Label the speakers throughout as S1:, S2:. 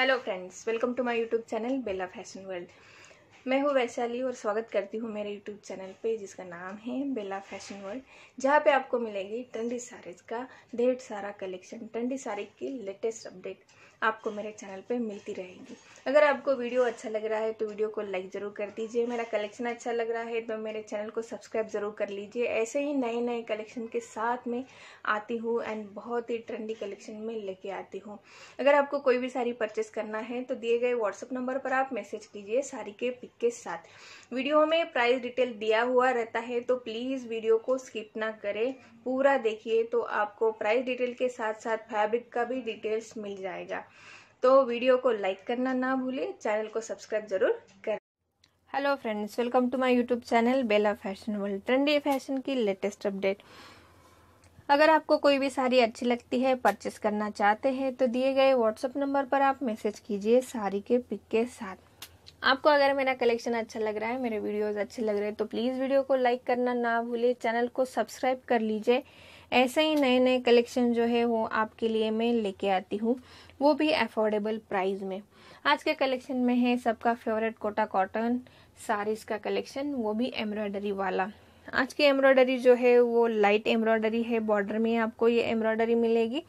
S1: hello friends welcome to my YouTube channel Bella fashion world मैं हूँ वैशाली और स्वागत करती हूँ मेरे यूट्यूब चैनल पे जिसका नाम है बेला फैशन वर्ल्ड जहाँ पे आपको मिलेगी ट्रेंडी साड़ीज़ का ढेर सारा कलेक्शन ट्रेंडी साड़ी की लेटेस्ट अपडेट आपको मेरे चैनल पे मिलती रहेगी अगर आपको वीडियो अच्छा लग रहा है तो वीडियो को लाइक ज़रूर कर दीजिए मेरा कलेक्शन अच्छा लग रहा है तो मेरे चैनल को सब्सक्राइब ज़रूर कर लीजिए ऐसे ही नए नए कलेक्शन के साथ में आती हूँ एंड बहुत ही ट्रेंडी कलेक्शन में लेके आती हूँ अगर आपको कोई भी साड़ी परचेस करना है तो दिए गए व्हाट्सअप नंबर पर आप मैसेज कीजिए साड़ी के पिक के साथ वीडियो में प्राइस डिटेल दिया हुआ रहता है तो प्लीज़ वीडियो को स्किप ना करें पूरा देखिए तो आपको प्राइस डिटेल के साथ साथ फैब्रिक का भी डिटेल्स मिल जाएगा तो वीडियो को लाइक करना ना भूले चैनल को सब्सक्राइब जरूर कर hello friends welcome to my YouTube channel Bella fashion world trendy fashion की लेटेस्ट अपडेट अगर आपको कोई भी साड़ी अच्छी लगती है परचेस करना चाहते हैं तो दिए गए व्हाट्सअप नंबर पर आप मैसेज कीजिए साड़ी के पिक के साथ आपको अगर मेरा कलेक्शन अच्छा लग रहा है मेरे वीडियोस अच्छे लग रहे हैं तो प्लीज़ वीडियो को लाइक करना ना भूले चैनल को सब्सक्राइब कर लीजिए ऐसे ही नए नए कलेक्शन जो है वो आपके लिए मैं लेके आती हूँ वो भी अफोर्डेबल प्राइस में आज के कलेक्शन में है सबका फेवरेट कोटा कॉटन साड़ीज़ का कलेक्शन वो भी एम्ब्रॉयडरी वाला आज की एम्ब्रॉयडरी जो है वो लाइट एम्ब्रॉयडरी है बॉर्डर में आपको ये एम्ब्रॉयडरी मिलेगी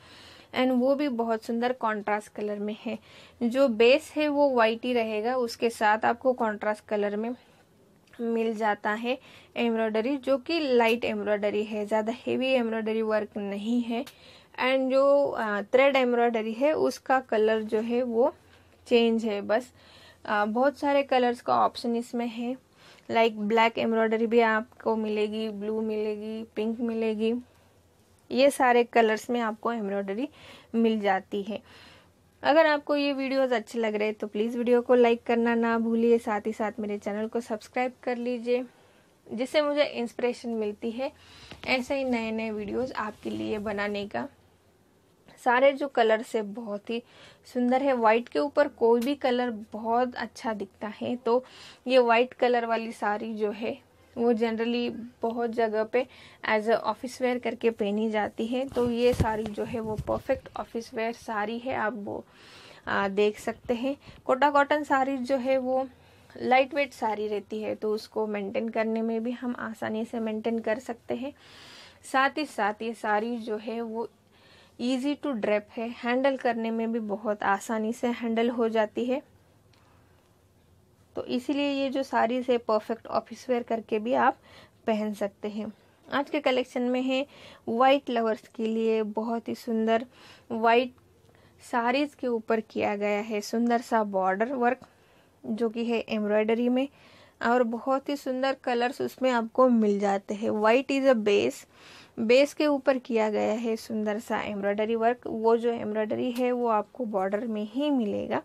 S1: एंड वो भी बहुत सुंदर कंट्रास्ट कलर में है जो बेस है वो वाइट ही रहेगा उसके साथ आपको कंट्रास्ट कलर में मिल जाता है एम्ब्रॉयडरी जो कि लाइट एम्ब्रॉयडरी है ज़्यादा हेवी एम्ब्रॉयडरी वर्क नहीं है एंड जो थ्रेड एम्ब्रॉयडरी है उसका कलर जो है वो चेंज है बस आ, बहुत सारे कलर्स का ऑप्शन इसमें है लाइक ब्लैक एम्ब्रॉयडरी भी आपको मिलेगी ब्लू मिलेगी पिंक मिलेगी ये सारे कलर्स में आपको एम्ब्रॉयडरी मिल जाती है अगर आपको ये वीडियोस अच्छे लग रहे हैं तो प्लीज़ वीडियो को लाइक करना ना भूलिए साथ ही साथ मेरे चैनल को सब्सक्राइब कर लीजिए जिससे मुझे इंस्पिरेशन मिलती है ऐसे ही नए नए वीडियोस आपके लिए बनाने का सारे जो कलर से बहुत ही सुंदर है वाइट के ऊपर कोई भी कलर बहुत अच्छा दिखता है तो ये वाइट कलर वाली साड़ी जो है वो जनरली बहुत जगह पे एज अ ऑफिस वेयर करके पहनी जाती है तो ये साड़ी जो है वो परफेक्ट ऑफिस वेयर साड़ी है आप वो आ, देख सकते हैं कोटा कॉटन साड़ी जो है वो लाइट वेट साड़ी रहती है तो उसको मेंटेन करने में भी हम आसानी से मेंटेन कर सकते हैं साथ ही साथ ये साड़ी जो है वो ईजी टू ड्रेप है हैंडल करने में भी बहुत आसानी से हैंडल हो जाती है तो इसीलिए ये जो साड़ीज़ है परफेक्ट ऑफिस वेयर करके भी आप पहन सकते हैं आज के कलेक्शन में है वाइट लवर्स के लिए बहुत ही सुंदर वाइट साड़ीज़ के ऊपर किया गया है सुंदर सा बॉर्डर वर्क जो कि है एम्ब्रॉयडरी में और बहुत ही सुंदर कलर्स उसमें आपको मिल जाते हैं white is a base base के ऊपर किया गया है सुंदर सा एम्ब्रॉयडरी वर्क वो जो एम्ब्रॉयडरी है वो आपको बॉर्डर में ही मिलेगा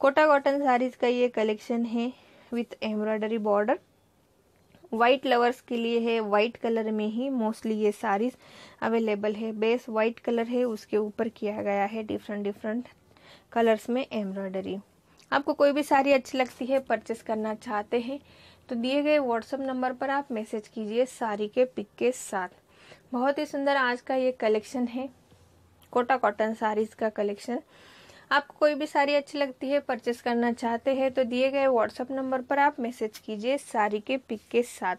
S1: कोटा कॉटन साड़ीज का ये कलेक्शन है with embroidery border white lovers के लिए है वाइट कलर में ही मोस्टली ये साड़ीज अवेलेबल है बेस वाइट कलर है उसके ऊपर किया गया है डिफरेंट डिफरेंट कलर्स में एम्ब्रॉयडरी आपको कोई भी साड़ी अच्छी लगती है परचेस करना चाहते हैं तो दिए गए व्हाट्सअप नंबर पर आप मैसेज कीजिए साड़ी के पिक के साथ बहुत ही सुंदर आज का ये कलेक्शन है कोटा कॉटन साड़ीज़ का कलेक्शन आपको कोई भी साड़ी अच्छी लगती है परचेस करना चाहते हैं तो दिए गए व्हाट्सअप नंबर पर आप मैसेज कीजिए साड़ी के पिक के साथ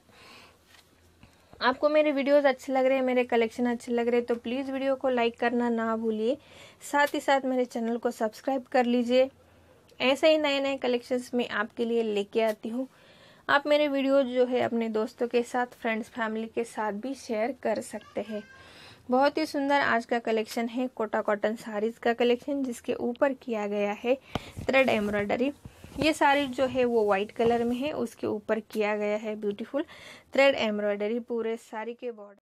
S1: आपको मेरे वीडियोस अच्छे लग रहे हैं मेरे कलेक्शन अच्छे लग रहे हैं तो प्लीज़ वीडियो को लाइक करना ना भूलिए साथ ही साथ मेरे चैनल को सब्सक्राइब कर लीजिए ऐसे ही नए नए कलेक्शंस में आपके लिए लेके आती हूँ आप मेरे वीडियो जो है अपने दोस्तों के साथ फ्रेंड्स फैमिली के साथ भी शेयर कर सकते हैं बहुत ही सुंदर आज का कलेक्शन है कोटा कॉटन साड़ीज़ का कलेक्शन जिसके ऊपर किया गया है थ्रेड एम्ब्रॉयडरी ये साड़ी जो है वो वाइट कलर में है उसके ऊपर किया गया है ब्यूटीफुल थ्रेड एम्ब्रॉयडरी पूरे साड़ी के बॉर्डर